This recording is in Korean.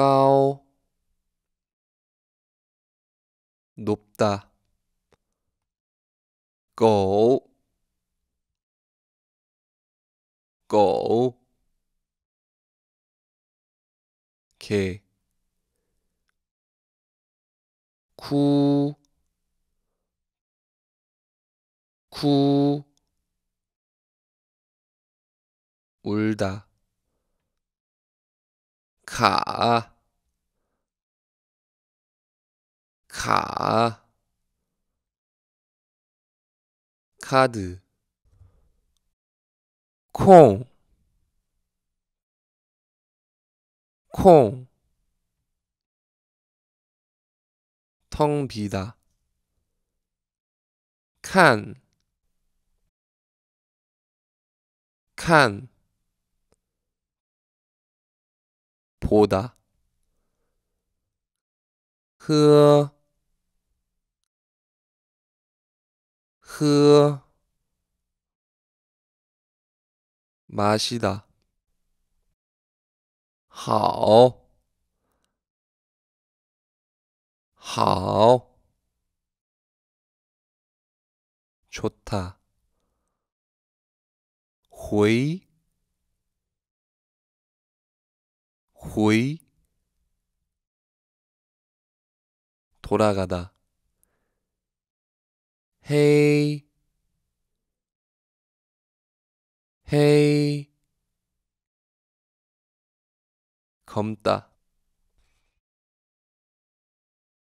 高 높다 go go 개 쿠, 쿠, 울다. 카, 카, 카드, 콩, 콩, 텅 비다, 칸, 칸, 보다 흐, 흐, 마시다 好好 좋다 回호 돌아가다 헤이 헤이 검다